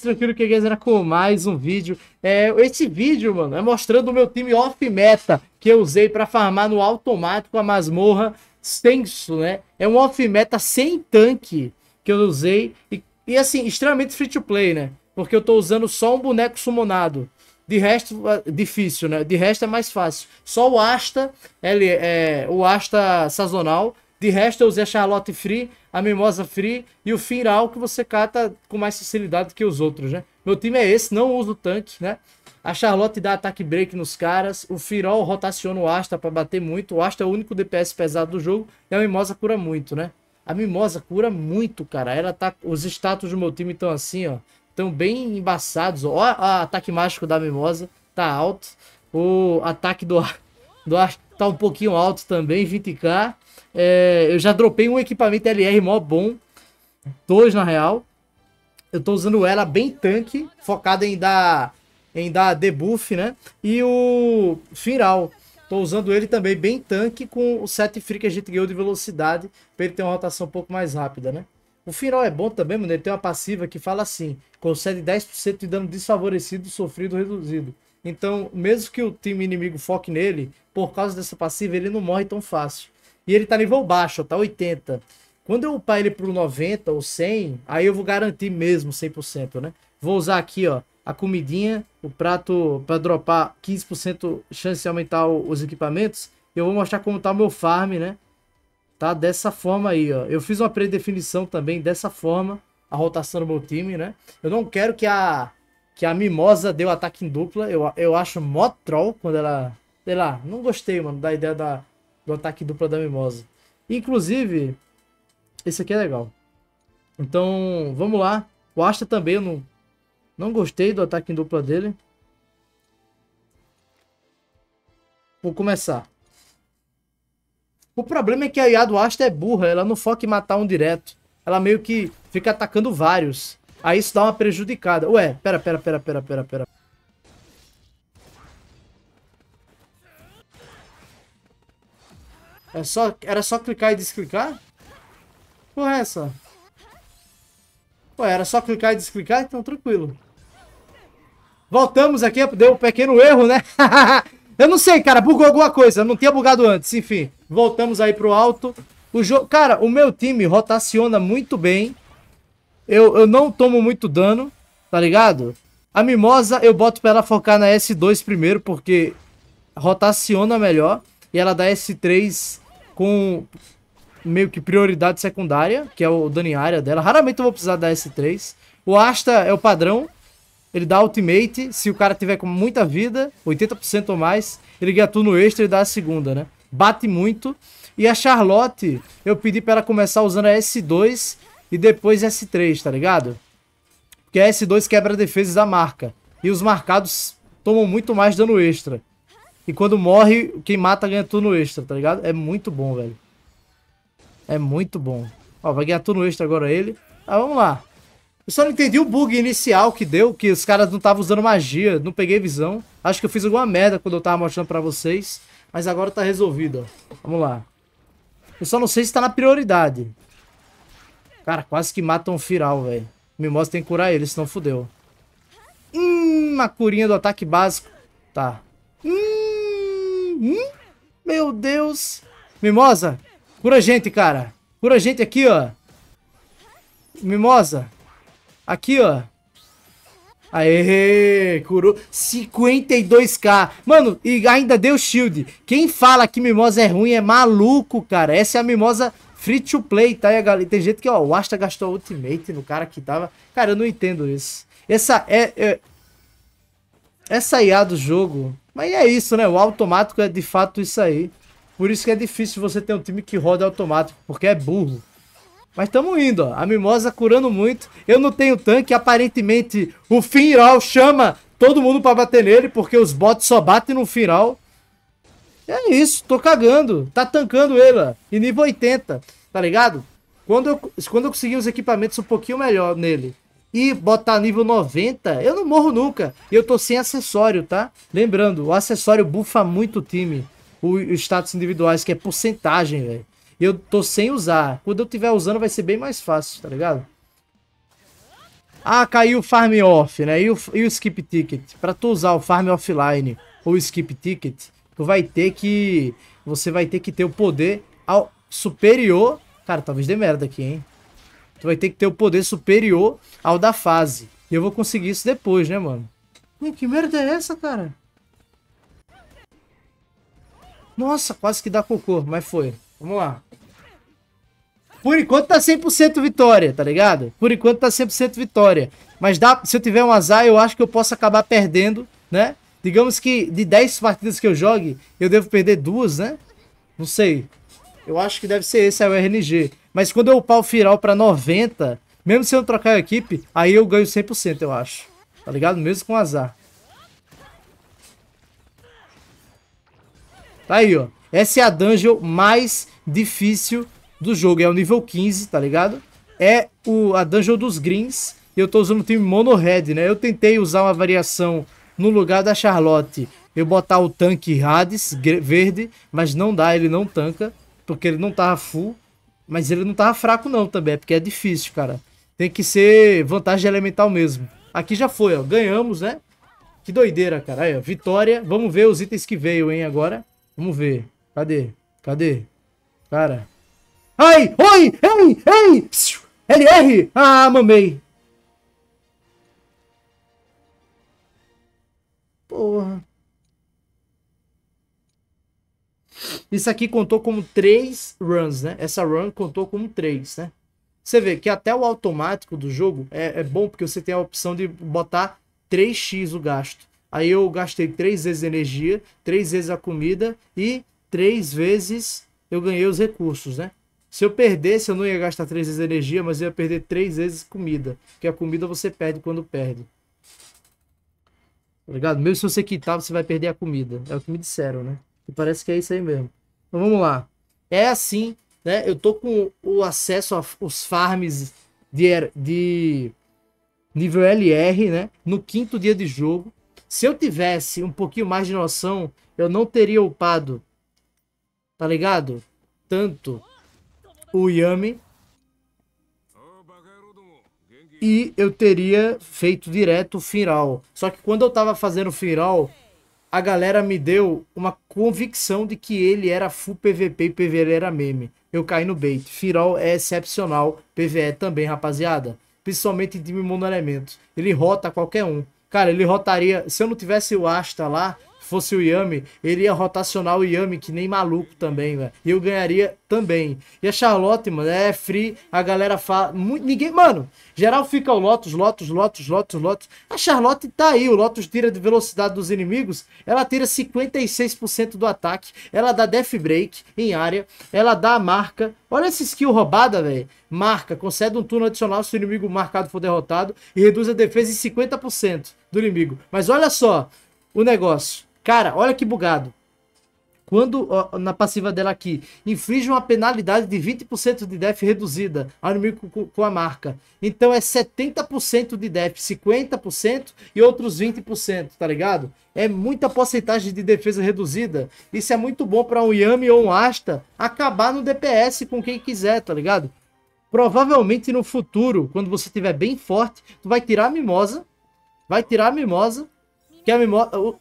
Tranquilo que era com mais um vídeo. É, esse vídeo, mano, é mostrando o meu time off-meta que eu usei para farmar no automático a masmorra senso né? É um off-meta sem tanque que eu usei e, e assim, extremamente free-to-play, né? Porque eu tô usando só um boneco summonado. De resto, é difícil, né? De resto é mais fácil. Só o Asta, ele, é, o Asta sazonal, de resto, eu usei a Charlotte Free, a Mimosa Free e o Firal que você cata com mais facilidade que os outros, né? Meu time é esse, não uso tanque, né? A Charlotte dá ataque break nos caras, o Firol rotaciona o Asta para bater muito, o Asta é o único DPS pesado do jogo e a Mimosa cura muito, né? A Mimosa cura muito, cara. Ela tá, os status do meu time estão assim, ó, estão bem embaçados. Ó, o ataque mágico da Mimosa tá alto. O ataque do do Asta tá um pouquinho alto também, 20k. É, eu já dropei um equipamento LR mó bom. Dois, na real. Eu tô usando ela bem tanque, focada em dar, em dar debuff, né? E o Firal. Tô usando ele também bem tanque com o set free que a gente ganhou de velocidade para ele ter uma rotação um pouco mais rápida, né? O Firal é bom também, mano. Ele tem uma passiva que fala assim: concede 10% de dano desfavorecido, sofrido reduzido. Então, mesmo que o time inimigo foque nele, por causa dessa passiva, ele não morre tão fácil e ele tá nível baixo, tá 80. Quando eu upar ele pro 90 ou 100, aí eu vou garantir mesmo 100%, né? Vou usar aqui, ó, a comidinha, o prato para dropar 15% chance de aumentar o, os equipamentos. Eu vou mostrar como tá o meu farm, né? Tá dessa forma aí, ó. Eu fiz uma predefinição também dessa forma, a rotação do meu time, né? Eu não quero que a que a Mimosa deu ataque em dupla. Eu, eu acho mó troll quando ela, sei lá, não gostei, mano, da ideia da do ataque dupla da Mimosa. Inclusive, esse aqui é legal. Então, vamos lá. O Asta também, eu não, não gostei do ataque em dupla dele. Vou começar. O problema é que a IA do Asta é burra, ela não foca em matar um direto. Ela meio que fica atacando vários. Aí isso dá uma prejudicada. Ué, pera, pera, pera, pera, pera, pera. É só, era só clicar e desclicar? Porra, é essa? Ué, era só clicar e desclicar? Então, tranquilo. Voltamos aqui, deu um pequeno erro, né? eu não sei, cara, bugou alguma coisa. Não tinha bugado antes, enfim. Voltamos aí pro alto. O jogo... Cara, o meu time rotaciona muito bem. Eu, eu não tomo muito dano, tá ligado? A Mimosa eu boto pra ela focar na S2 primeiro, porque rotaciona melhor. E ela dá S3 com meio que prioridade secundária, que é o dano em área dela. Raramente eu vou precisar da S3. O Asta é o padrão. Ele dá ultimate, se o cara tiver com muita vida, 80% ou mais, ele ganha no extra e dá a segunda, né? Bate muito. E a Charlotte, eu pedi para ela começar usando a S2 e depois S3, tá ligado? Porque a S2 quebra defesas da marca. E os marcados tomam muito mais dano extra. E quando morre, quem mata ganha turno extra, tá ligado? É muito bom, velho. É muito bom. Ó, vai ganhar turno extra agora ele. Ah, vamos lá. Eu só não entendi o bug inicial que deu, que os caras não estavam usando magia, não peguei visão. Acho que eu fiz alguma merda quando eu tava mostrando pra vocês, mas agora tá resolvido, ó. Vamos lá. Eu só não sei se tá na prioridade. Cara, quase que matam um Firal, velho. Me mostra tem que curar ele, senão fodeu. Hum, uma curinha do ataque básico. Tá, Hum? Meu Deus. Mimosa, cura a gente, cara. Cura a gente aqui, ó. Mimosa. Aqui, ó. Aê, curou 52k. Mano, e ainda deu shield. Quem fala que Mimosa é ruim é maluco, cara. Essa é a Mimosa free to play, tá? E a galera, tem gente que, ó, o Asta gastou ultimate no cara que tava. Cara, eu não entendo isso. Essa é, é... Essa IA do jogo mas é isso, né? O automático é de fato isso aí. Por isso que é difícil você ter um time que roda automático, porque é burro. Mas estamos indo, ó. A Mimosa curando muito. Eu não tenho tanque. Aparentemente, o final chama todo mundo para bater nele, porque os bots só batem no final. É isso, tô cagando. Tá tancando ele, ó. E nível 80, tá ligado? Quando eu, quando eu conseguir os equipamentos um pouquinho melhor nele e botar nível 90, eu não morro nunca. E eu tô sem acessório, tá? Lembrando, o acessório bufa muito o time. Os status individuais, que é porcentagem, velho. Eu tô sem usar. Quando eu tiver usando vai ser bem mais fácil, tá ligado? Ah, caiu o farm off, né? E o, e o skip ticket. Pra tu usar o farm offline ou o skip ticket, tu vai ter que... Você vai ter que ter o poder ao superior... Cara, talvez dê merda aqui, hein? Tu vai ter que ter o poder superior ao da fase. E eu vou conseguir isso depois, né, mano? Mano, que merda é essa, cara? Nossa, quase que dá cocô, mas foi. Vamos lá. Por enquanto tá 100% vitória, tá ligado? Por enquanto tá 100% vitória. Mas dá, se eu tiver um azar, eu acho que eu posso acabar perdendo, né? Digamos que de 10 partidas que eu jogue, eu devo perder duas, né? Não sei. Eu acho que deve ser esse, o RNG. Mas quando eu upar o Firal pra 90, mesmo se eu trocar a equipe, aí eu ganho 100%, eu acho. Tá ligado? Mesmo com azar. Tá aí, ó. Essa é a dungeon mais difícil do jogo. É o nível 15, tá ligado? É o, a dungeon dos greens. E eu tô usando o time mono red, né? Eu tentei usar uma variação no lugar da Charlotte. Eu botar o tanque Hades verde, mas não dá, ele não tanca porque ele não tava full, mas ele não tava fraco não também, é porque é difícil, cara. Tem que ser vantagem elemental mesmo. Aqui já foi, ó, ganhamos, né? Que doideira, cara. Aí, ó, vitória. Vamos ver os itens que veio, hein, agora. Vamos ver. Cadê? Cadê? Cara. Ai! Oi! Ei! Ei! LR! Ah, mamei! Porra. Isso aqui contou como três runs, né? Essa run contou como três, né? Você vê que até o automático do jogo é, é bom porque você tem a opção de botar 3x o gasto. Aí eu gastei três vezes energia, três vezes a comida e três vezes eu ganhei os recursos, né? Se eu perdesse, eu não ia gastar três vezes energia, mas eu ia perder três vezes comida. Porque a comida você perde quando perde. Tá ligado? Mesmo se você quitar, você vai perder a comida. É o que me disseram, né? E parece que é isso aí mesmo. Então vamos lá. É assim, né? Eu tô com o acesso aos farms de, de nível LR, né? No quinto dia de jogo. Se eu tivesse um pouquinho mais de noção, eu não teria upado, tá ligado? Tanto o Yami. E eu teria feito direto o final. Só que quando eu tava fazendo o final, a galera me deu uma convicção de que ele era full PVP e PVE era meme. Eu caí no bait. Firol é excepcional, PVE também, rapaziada. Principalmente de time elementos. Ele rota qualquer um. Cara, ele rotaria. Se eu não tivesse o Asta lá, fosse o Yami, ele ia rotacionar o Yami que nem maluco também, velho. E eu ganharia também. E a Charlotte, mano, é free, a galera fala. Muito, ninguém, mano, geral fica o Lotus, Lotus, Lotus, Lotus, Lotus. A Charlotte tá aí, o Lotus tira de velocidade dos inimigos, ela tira 56% do ataque, ela dá death break em área, ela dá a marca. Olha essa skill roubada, velho. Marca, concede um turno adicional se o inimigo marcado for derrotado e reduz a defesa em 50% do inimigo. Mas olha só o negócio. Cara, olha que bugado. Quando, ó, na passiva dela aqui, inflige uma penalidade de 20% de def reduzida ao inimigo com, com a marca. Então é 70% de def, 50% e outros 20%, tá ligado? É muita porcentagem de defesa reduzida. Isso é muito bom para um Yami ou um Asta acabar no DPS com quem quiser, tá ligado? Provavelmente no futuro, quando você estiver bem forte, tu vai tirar a mimosa, vai tirar a mimosa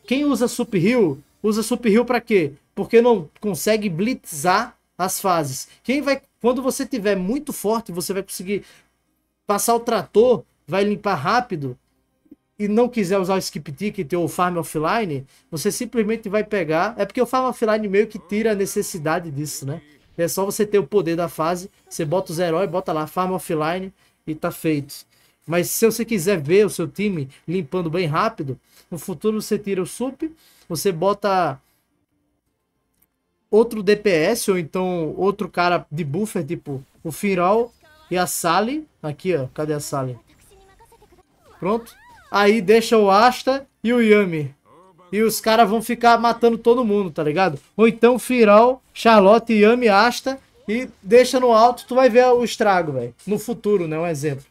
quem usa Sup Hill, usa Sup Hill para quê? Porque não consegue blitzar as fases. Quem vai, quando você tiver muito forte, você vai conseguir passar o trator, vai limpar rápido e não quiser usar o skip ticket ou o farm offline, você simplesmente vai pegar. É porque o farm offline meio que tira a necessidade disso, né? É só você ter o poder da fase, você bota os heróis, bota lá farm offline e tá feito. Mas se você quiser ver o seu time limpando bem rápido, no futuro você tira o sup, você bota outro DPS ou então outro cara de buffer, tipo o Firal e a Sally. Aqui, ó. Cadê a Sally? Pronto. Aí deixa o Asta e o Yami. E os caras vão ficar matando todo mundo, tá ligado? Ou então Firal, Charlotte, Yami, Asta e deixa no alto, tu vai ver o estrago, velho. No futuro, né? Um exemplo.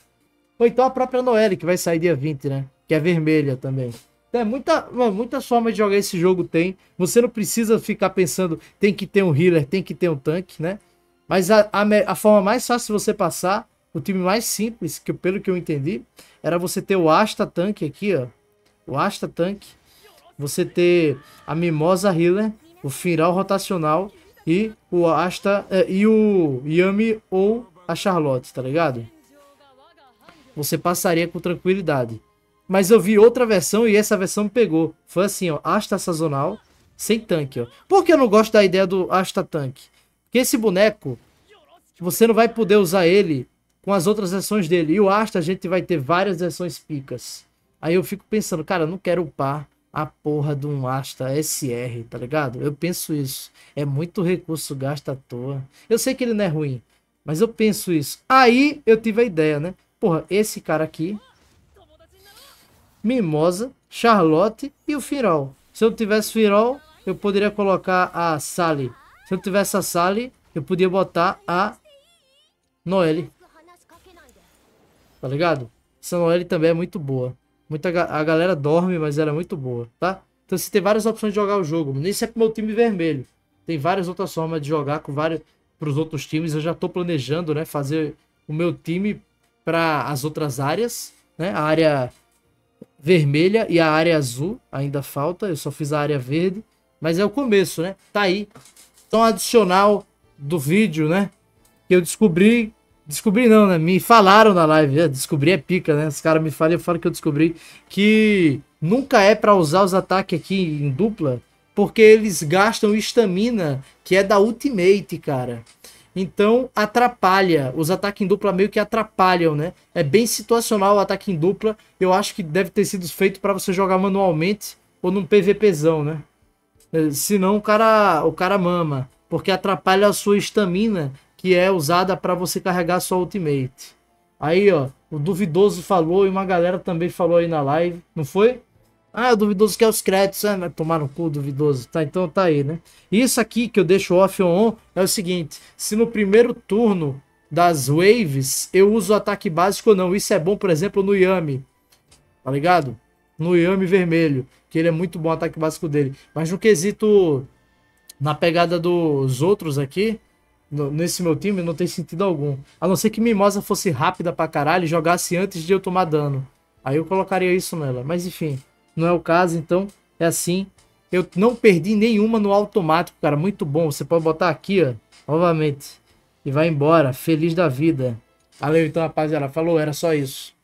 Ou então a própria Noelle, que vai sair dia 20, né? Que é vermelha também. Então, é, muita, muitas formas de jogar esse jogo tem. Você não precisa ficar pensando, tem que ter um healer, tem que ter um tanque, né? Mas a, a, a forma mais fácil de você passar, o time mais simples, que pelo que eu entendi, era você ter o Asta tanque aqui, ó. O Asta tanque. Você ter a Mimosa healer, o Firal rotacional e o Asta eh, e o Yami ou a Charlotte, tá ligado? você passaria com tranquilidade. Mas eu vi outra versão e essa versão me pegou. Foi assim, ó, Asta sazonal sem tanque, ó. Por que eu não gosto da ideia do Asta tanque? Porque esse boneco, você não vai poder usar ele com as outras versões dele. E o Asta a gente vai ter várias versões picas. Aí eu fico pensando, cara, eu não quero upar a porra de um Asta SR, tá ligado? Eu penso isso. É muito recurso gasto à toa. Eu sei que ele não é ruim, mas eu penso isso. Aí eu tive a ideia, né? Porra, esse cara aqui. Mimosa, Charlotte e o Firol. Se eu tivesse Firol, eu poderia colocar a Sally. Se eu tivesse a Sally, eu podia botar a Noelle. Tá ligado? Essa Noelle também é muito boa. Muita, a galera dorme, mas ela é muito boa, tá? Então você tem várias opções de jogar o jogo. Nem sempre é meu time vermelho. Tem várias outras formas de jogar com vários para os outros times. Eu já estou planejando, né, fazer o meu time para as outras áreas, né? A área vermelha e a área azul ainda falta, eu só fiz a área verde, mas é o começo, né? Tá aí. Então, adicional do vídeo, né? Que eu descobri Descobri não, né? Me falaram na live. É, descobri é pica, né? Os caras me falam, eu falo que eu descobri que nunca é para usar os ataques aqui em dupla, porque eles gastam estamina, que é da ultimate, cara. Então atrapalha. Os ataques em dupla meio que atrapalham, né? É bem situacional o ataque em dupla. Eu acho que deve ter sido feito para você jogar manualmente ou num PVPzão, né? É, senão o cara, o cara mama, porque atrapalha a sua estamina, que é usada para você carregar sua ultimate. Aí, ó, o duvidoso falou e uma galera também falou aí na live, não foi? Ah, duvidoso que é os créditos, né? mas tomar no cu, duvidoso. Tá, então tá aí, né? Isso aqui que eu deixo off ou on é o seguinte: se no primeiro turno das waves eu uso ataque básico ou não. Isso é bom, por exemplo, no Yami. Tá ligado? No Yami vermelho. Que ele é muito bom o ataque básico dele. Mas no quesito. Na pegada dos outros aqui. No, nesse meu time não tem sentido algum. A não ser que Mimosa fosse rápida pra caralho e jogasse antes de eu tomar dano. Aí eu colocaria isso nela. Mas enfim não é o caso, então é assim. Eu não perdi nenhuma no automático, cara, muito bom. Você pode botar aqui, ó, novamente, e vai embora, feliz da vida. Valeu então, rapaziada, falou, era só isso.